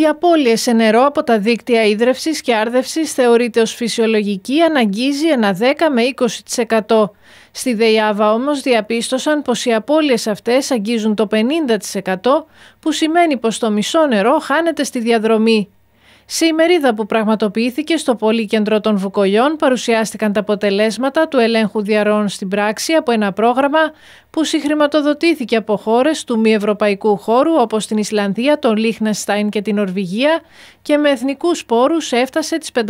Οι απώλεια σε νερό από τα δίκτυα ίδρευσης και άρδευσης θεωρείται ως φυσιολογική, αναγγίζει ένα 10 με 20%. Στη ΔΕΙΑΒΑ όμως διαπίστωσαν πως οι απώλειες αυτές αγγίζουν το 50% που σημαίνει πως το μισό νερό χάνεται στη διαδρομή. Σε ημερίδα που πραγματοποιήθηκε στο Πολύκεντρο των Βουκολιών παρουσιάστηκαν τα αποτελέσματα του ελέγχου διαρών στην πράξη από ένα πρόγραμμα που συγχρηματοδοτήθηκε από χώρες του μη ευρωπαϊκού χώρου όπως την Ισλανδία, τον Λίχνεστάιν και την Ορβηγία και με εθνικούς πόρους έφτασε τις 540.000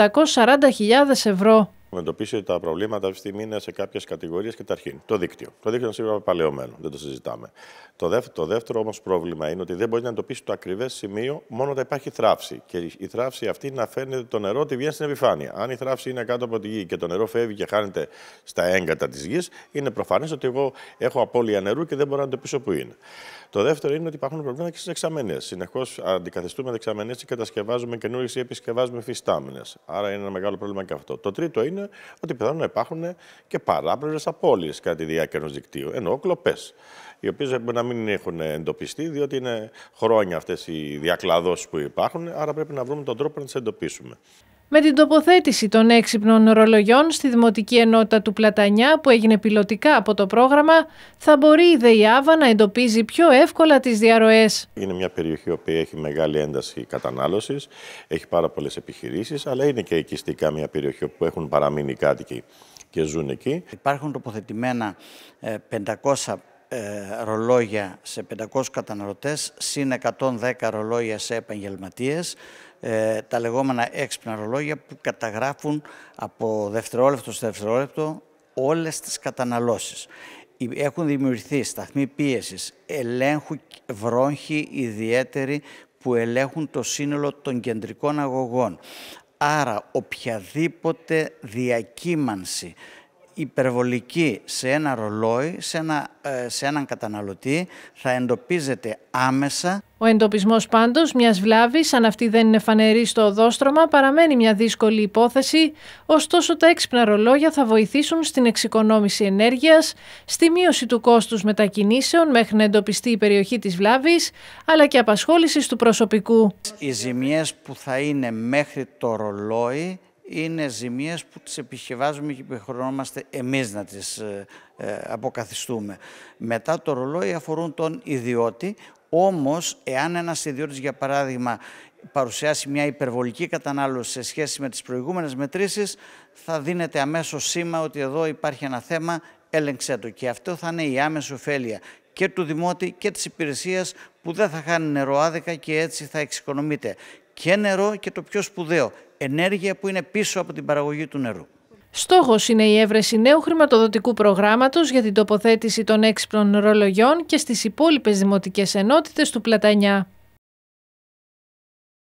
ευρώ αντιμετωπίσει τα προβλήματα αυτή τη στιγμή είναι σε κάποιες κατηγορίες καταρχήν. Το δίκτυο. Το δίκτυο είναι σίγουρα παλαιωμένο, δεν το συζητάμε. Το δεύτερο, το δεύτερο όμως πρόβλημα είναι ότι δεν μπορεί να εντοπίσει το ακριβές σημείο μόνο όταν υπάρχει θράψη. Και η θράψη αυτή να φέρνει το νερό ότι βγαίνει στην επιφάνεια. Αν η θράψη είναι κάτω από τη γη και το νερό φεύγει και χάνεται στα έγκατα της γης, είναι προφανές ότι εγώ έχω απώλεια νερού και δεν μπορώ να εντοπίσω που είναι. Το δεύτερο είναι ότι υπάρχουν προβλήματα και στις δεξαμενέ. Συνεχώς αντικαθιστούμε δεξαμενές και κατασκευάζουμε καινούριες ή επισκευάζουμε φυστάμενες. Άρα είναι ένα μεγάλο πρόβλημα και αυτό. Το τρίτο είναι είναι ότι πιθανόν να υπάρχουν και παράπλευρες απώλειες κατά τη διάρκεια ενός δικτύου. Εννοώ κλοπές, οι οποίες μπορεί να μην έχουν εντοπιστεί, διότι είναι χρόνια αυτές οι διακλαδώσεις που υπάρχουν, άρα πρέπει να βρούμε τον τρόπο να τις εντοπίσουμε. Με την τοποθέτηση των έξυπνων ρολογιών στη Δημοτική Ενότητα του Πλατανιά που έγινε πιλωτικά από το πρόγραμμα, θα μπορεί η ΔΕΙΑΒΑ να εντοπίζει πιο εύκολα τις διαρροές. Είναι μια περιοχή που έχει μεγάλη ένταση κατανάλωσης, έχει πάρα πολλές επιχειρήσεις, αλλά είναι και οικιστικά μια περιοχή που έχουν παραμείνει κάτοικοι και ζουν εκεί. Υπάρχουν τοποθετημένα 500 ε, ε, ρολόγια σε 500 καταναλωτές, συν 110 ρολόγια σε επαγγελματίες, ε, τα λεγόμενα έξυπνα ρολόγια που καταγράφουν από δευτερόλεπτο σε δευτερόλεπτο όλες τις καταναλώσεις. Έχουν δημιουργηθεί σταθμοί πίεσης, ελέγχου βρόχοι ιδιαίτεροι που ελέγχουν το σύνολο των κεντρικών αγωγών. Άρα οποιαδήποτε διακύμανση υπερβολική σε ένα ρολόι, σε, ε, σε έναν καταναλωτή, θα εντοπίζεται άμεσα. Ο εντοπισμός πάντως μιας βλάβης, αν αυτή δεν είναι φανερή στο οδόστρωμα, παραμένει μια δύσκολη υπόθεση. Ωστόσο, τα έξυπνα ρολόγια θα βοηθήσουν στην εξοικονόμηση ενέργειας, στη μείωση του κόστους μετακινήσεων μέχρι να εντοπιστεί η περιοχή της βλάβης, αλλά και απασχόλησης του προσωπικού. Οι ζημιές που θα είναι μέχρι το ρολόι είναι ζημίες που τις επιχειβάζουμε και επιχειρονόμαστε εμείς να τις ε, ε, αποκαθιστούμε. Μετά το ρολόι αφορούν τον ιδιώτη, όμως εάν ένας ιδιώτης για παράδειγμα παρουσιάσει μια υπερβολική κατανάλωση σε σχέση με τις προηγούμενες μετρήσεις, θα δίνεται αμέσως σήμα ότι εδώ υπάρχει ένα θέμα, έλεγξέ το. Και αυτό θα είναι η άμεση ωφέλεια και του Δημότη και της υπηρεσίας που δεν θα χάνει νερό άδικα και έτσι θα εξοικονομείται και νερό και το πιο σπουδαίο, ενέργεια που είναι πίσω από την παραγωγή του νερού. Στόχος είναι η έβρεση νέου χρηματοδοτικού προγράμματος για την τοποθέτηση των έξυπνων ρολογιών και στις υπόλοιπες δημοτικές ενότητες του Πλατανιά.